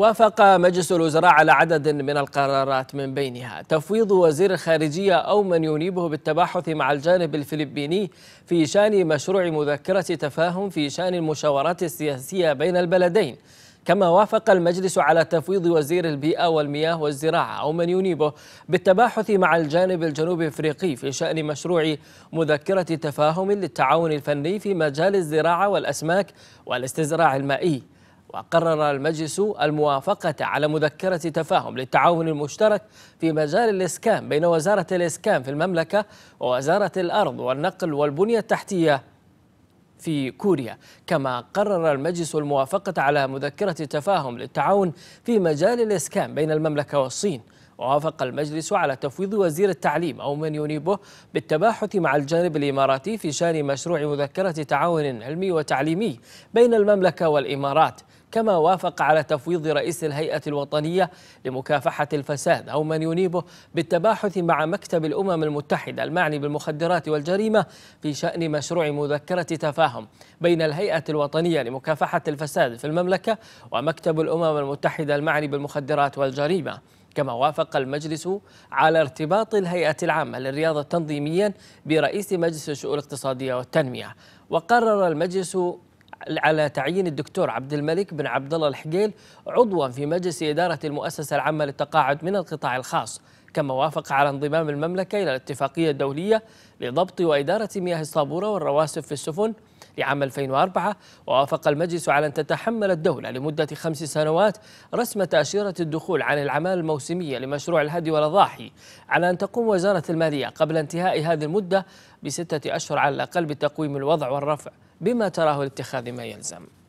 وافق مجلس الوزراء على عدد من القرارات من بينها تفويض وزير الخارجية أو من ينيبه بالتباحث مع الجانب الفلبيني في شان مشروع مذكرة تفاهم في شان المشاورات السياسية بين البلدين كما وافق المجلس على تفويض وزير البيئة والمياه والزراعة أو من ينيبه بالتباحث مع الجانب الجنوب إفريقي في شأن مشروع مذكرة تفاهم للتعاون الفني في مجال الزراعة والأسماك والاستزراع المائي وقرر المجلس الموافقة على مذكرة تفاهم للتعاون المشترك في مجال الإسكان بين وزارة الإسكان في المملكة ووزارة الأرض والنقل والبنية التحتية في كوريا كما قرر المجلس الموافقة على مذكرة تفاهم للتعاون في مجال الإسكان بين المملكة والصين ووافق المجلس على تفويض وزير التعليم أو من ينيبه بالتباحث مع الجانب الإماراتي في شان مشروع مذكرة تعاون علمي وتعليمي بين المملكة والإمارات كما وافق على تفويض رئيس الهيئة الوطنية لمكافحة الفساد أو من ينيبه بالتباحث مع مكتب الأمم المتحدة المعني بالمخدرات والجريمة في شأن مشروع مذكرة تفاهم بين الهيئة الوطنية لمكافحة الفساد في المملكة ومكتب الأمم المتحدة المعني بالمخدرات والجريمة كما وافق المجلس على ارتباط الهيئة العامة للرياضة تنظيميا برئيس مجلس الشؤون الاقتصادية والتنمية وقرر المجلس على تعيين الدكتور عبد الملك بن عبد الله الحقيل عضوا في مجلس إدارة المؤسسة العامة للتقاعد من القطاع الخاص كما وافق على انضمام المملكة إلى الاتفاقية الدولية لضبط وإدارة مياه الصابورة والرواسب في السفن عام 2004 ووافق المجلس على أن تتحمل الدولة لمدة خمس سنوات رسم تأشيرة الدخول عن الأعمال الموسمية لمشروع الهدي والأضاحي على أن تقوم وزارة المالية قبل انتهاء هذه المدة بستة أشهر على الأقل بتقويم الوضع والرفع بما تراه لاتخاذ ما يلزم